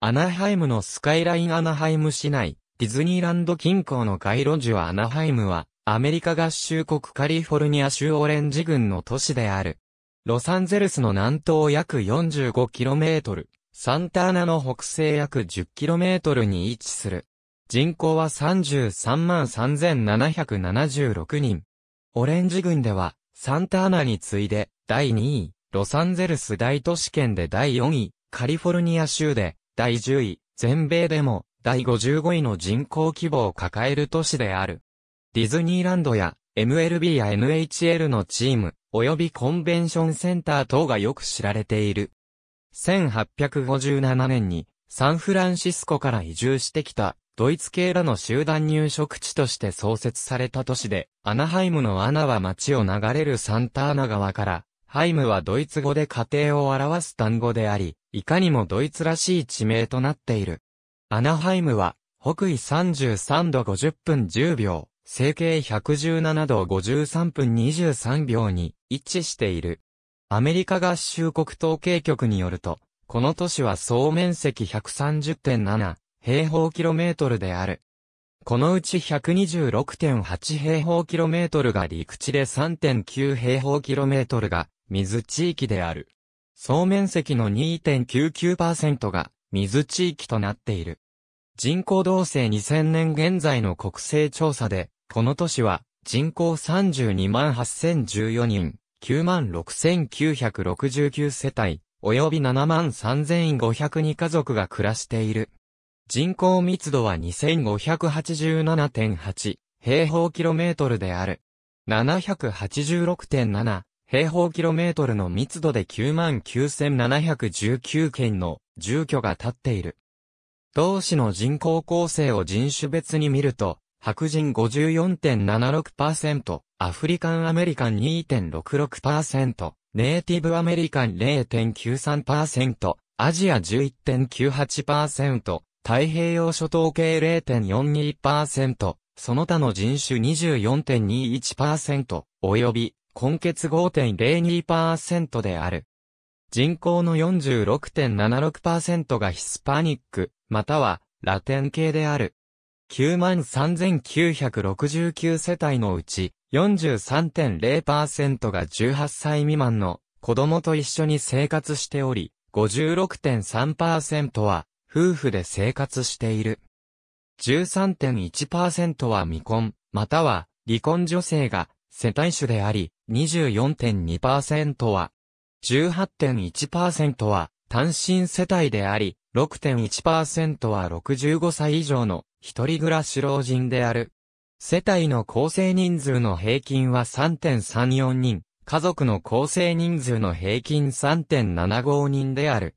アナハイムのスカイラインアナハイム市内、ディズニーランド近郊の街路樹アナハイムは、アメリカ合衆国カリフォルニア州オレンジ郡の都市である。ロサンゼルスの南東約 45km、サンタアナの北西約 10km に位置する。人口は33万3776人。オレンジ郡では、サンタアナに次いで、第2位、ロサンゼルス大都市圏で第4位、カリフォルニア州で、第10位、全米でも、第55位の人口規模を抱える都市である。ディズニーランドや MLB や NHL のチーム、及びコンベンションセンター等がよく知られている。1857年にサンフランシスコから移住してきたドイツ系らの集団入植地として創設された都市で、アナハイムのアナは町を流れるサンターナ川からハイムはドイツ語で家庭を表す単語であり、いかにもドイツらしい地名となっている。アナハイムは、北緯33度50分10秒、整形117度53分23秒に位置している。アメリカ合衆国統計局によると、この都市は総面積130.7平方キロメートルである。このうち126.8平方キロメートルが陸地で3.9平方キロメートルが水地域である。総面積の2.99%が水地域となっている。人口動性2000年現在の国勢調査で、この都市は人口32万8014人、9万6969世帯、及び7万3502家族が暮らしている。人口密度は2587.8平方キロメートルである。786.7平方キロメートルの密度で99,719件の住居が建っている。同市の人口構成を人種別に見ると、白人54.76%、アフリカンアメリカン2.66%、ネイティブアメリカン0.93%、アジア11.98%、太平洋諸島系0.42%、その他の人種24.21%、および根結5.02%である。人口の46.76%がヒスパニック、またはラテン系である。93,969世帯のうち、43.0%が18歳未満の子供と一緒に生活しており、56.3%は夫婦で生活している。13.1%は未婚、または離婚女性が世帯主であり、24.2%は、18.1%は単身世帯であり、6.1%は65歳以上の一人暮らし老人である。世帯の構成人数の平均は3.34人、家族の構成人数の平均3.75人である。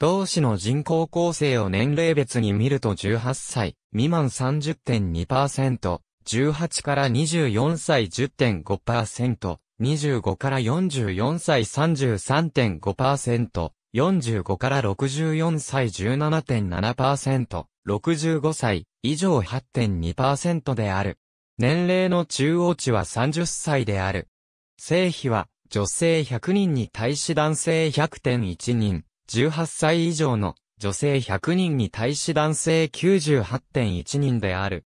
同市の人口構成を年齢別に見ると18歳未満30.2%、18から24歳10.5%、25から44歳33.5%、45から64歳17.7%、65歳以上8.2%である。年齢の中央値は30歳である。性比は女性100人に対し男性100.1人、18歳以上の女性100人に対し男性98.1人である。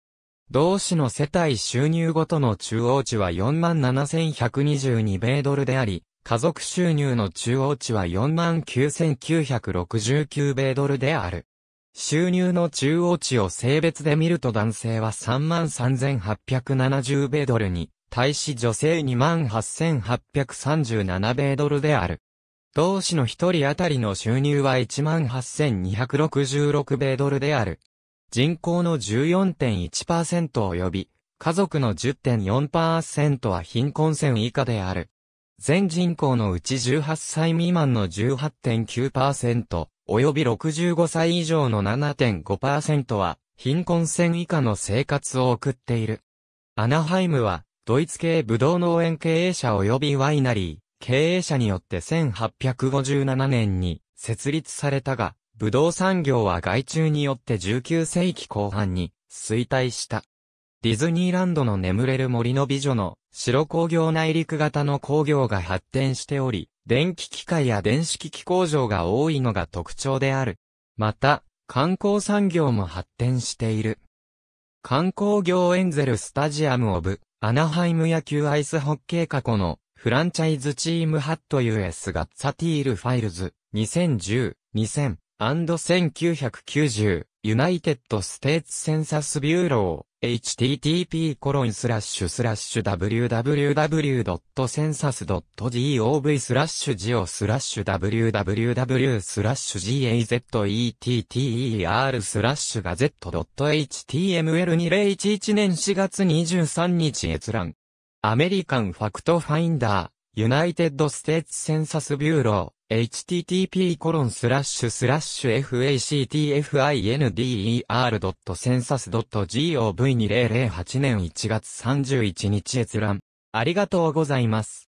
同市の世帯収入ごとの中央値は47,122米ドルであり、家族収入の中央値は49,969米ドルである。収入の中央値を性別で見ると男性は33,870米ドルに、対し女性28,837米ドルである。同市の一人当たりの収入は18,266米ドルである。人口の14.1%及び、家族の10.4%は貧困線以下である。全人口のうち18歳未満の18.9%、及び65歳以上の7.5%は、貧困線以下の生活を送っている。アナハイムは、ドイツ系ブドウ農園経営者及びワイナリー、経営者によって1857年に設立されたが、武道産業は外中によって19世紀後半に衰退した。ディズニーランドの眠れる森の美女の白工業内陸型の工業が発展しており、電気機械や電子機器工場が多いのが特徴である。また、観光産業も発展している。観光業エンゼルスタジアムオブ、アナハイム野球アイスホッケー過去のフランチャイズチームハット US がサティールファイルズ2010、2000アンド1990ユナイテッドステーツセンサスビューロー http コロンスラッシュスラッシュ www.census.gov スラッシュジオスラッシュ www スラッシュ gazetteer スラッシュガゼット .html2011 年4月23日閲覧アメリカンファクトファインダーユナイテッド・ステーツ・センサス・ビューロー、http コロンスラ factfinder.census.gov2008 年1月31日閲覧。ありがとうございます。